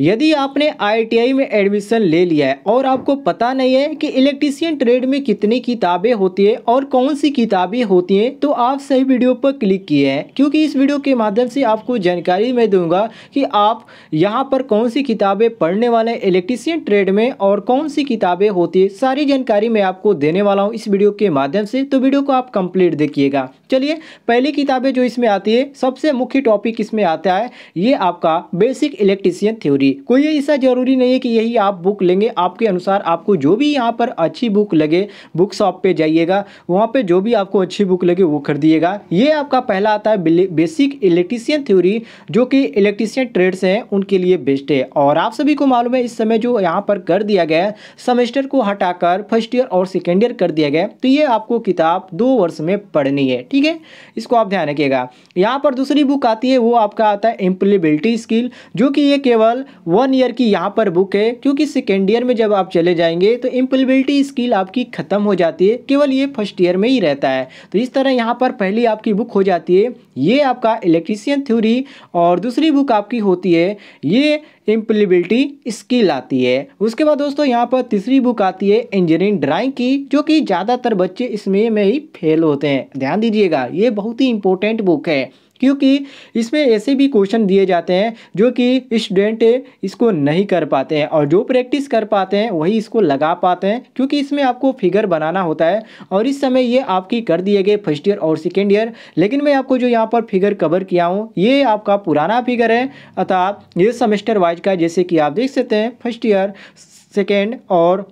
यदि आपने आईटीआई में एडमिशन ले लिया है और आपको पता नहीं है कि इलेक्ट्रीशियन ट्रेड में कितनी किताबें होती है और कौन सी किताबें होती हैं तो आप सही वीडियो पर क्लिक किए हैं क्योंकि इस वीडियो के माध्यम से आपको जानकारी मैं दूंगा कि आप यहाँ पर कौन सी किताबें पढ़ने वाले हैं इलेक्ट्रीशियन ट्रेड में और कौन सी किताबें होती है सारी जानकारी मैं आपको देने वाला हूँ इस वीडियो के माध्यम से तो वीडियो को आप कंप्लीट देखिएगा चलिए पहली किताबें जो इसमें आती है सबसे मुख्य टॉपिक इसमें आता है ये आपका बेसिक इलेक्ट्रीशियन थ्योरी होगी कोई ऐसा ज़रूरी नहीं है कि यही आप बुक लेंगे आपके अनुसार आपको जो भी यहाँ पर अच्छी बुक लगे बुक शॉप पे जाइएगा वहाँ पे जो भी आपको अच्छी बुक लगे वो खरीदिएगा ये आपका पहला आता है बेसिक इलेक्ट्रीशियन थ्योरी जो कि इलेक्ट्रीशियन ट्रेड्स हैं उनके लिए बेस्ट है और आप सभी को मालूम है इस समय जो यहाँ पर कर दिया गया है सेमेस्टर को हटाकर फर्स्ट ईयर और सेकेंड ईयर कर दिया गया तो ये आपको किताब दो वर्ष में पढ़नी है ठीक है इसको आप ध्यान रखिएगा यहाँ पर दूसरी बुक आती है वो आपका आता है एम्प्लीबिलिटी स्किल जो कि ये केवल वन ईयर की यहाँ पर बुक है क्योंकि सेकेंड ईयर में जब आप चले जाएंगे तो इम्पलिबिलिटी स्किल आपकी ख़त्म हो जाती है केवल ये फर्स्ट ईयर में ही रहता है तो इस तरह यहाँ पर पहली आपकी बुक हो जाती है ये आपका इलेक्ट्रीसियन थ्योरी और दूसरी बुक आपकी होती है ये इम्प्लीबिलिटी स्किल आती है उसके बाद दोस्तों यहाँ पर तीसरी बुक आती है इंजीनियरिंग ड्राइंग की जो कि ज़्यादातर बच्चे इसमें में ही फेल होते हैं ध्यान दीजिएगा ये बहुत ही इंपॉर्टेंट बुक है क्योंकि इसमें ऐसे भी क्वेश्चन दिए जाते हैं जो कि स्टूडेंट इसको नहीं कर पाते हैं और जो प्रैक्टिस कर पाते हैं वही इसको लगा पाते हैं क्योंकि इसमें आपको फिगर बनाना होता है और इस समय ये आपकी कर दिए गए फर्स्ट ईयर और सेकेंड ईयर लेकिन मैं आपको जो यहाँ पर फिगर कवर किया हूँ ये आपका पुराना फिगर है अतः ये सेमेस्टर वाइज का जैसे कि आप देख सकते हैं फर्स्ट ईयर सेकेंड और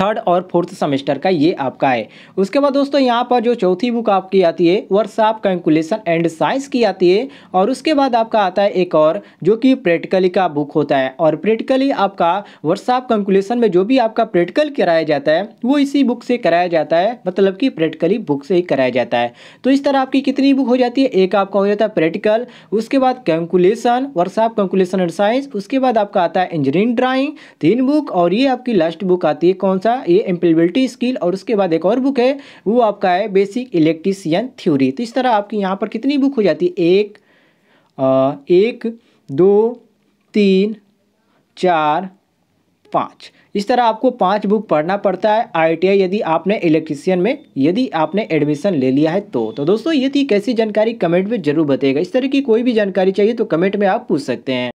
थर्ड और फोर्थ सेमेस्टर का ये आपका है उसके बाद दोस्तों यहाँ पर जो चौथी बुक आपकी आती है वर्कशॉप कैलकुलेशन एंड साइंस की आती है और उसके बाद आपका आता है एक और जो कि प्रैक्टिकली का बुक होता है और प्रैक्टिकली आपका वर्कशॉप कैलकुलेशन में जो भी आपका प्रैक्टिकल कराया जाता है वो इसी बुक से कराया जाता है मतलब कि प्रैक्टिकली बुक से ही कराया जाता है तो इस तरह आपकी कितनी बुक हो जाती है एक आपका हो जाता है प्रैक्टिकल उसके बाद calculation workshop calculation and science उसके बाद आपका आता है इंजीनियरिंग ड्राइंग तीन बुक और ये आपकी लास्ट बुक आती है कौन सा ये एम्प्लेबिलिटी स्किल और उसके बाद एक और बुक है वो आपका है बेसिक इलेक्ट्रीशियन थ्योरी तो इस तरह आपकी यहाँ पर कितनी बुक हो जाती है एक आ, एक दो तीन चार पाँच इस तरह आपको पांच बुक पढ़ना पड़ता है आईटीआई यदि आपने इलेक्ट्रीशियन में यदि आपने एडमिशन ले लिया है तो तो दोस्तों ये थी कैसी जानकारी कमेंट में जरूर बताएगा इस तरह की कोई भी जानकारी चाहिए तो कमेंट में आप पूछ सकते हैं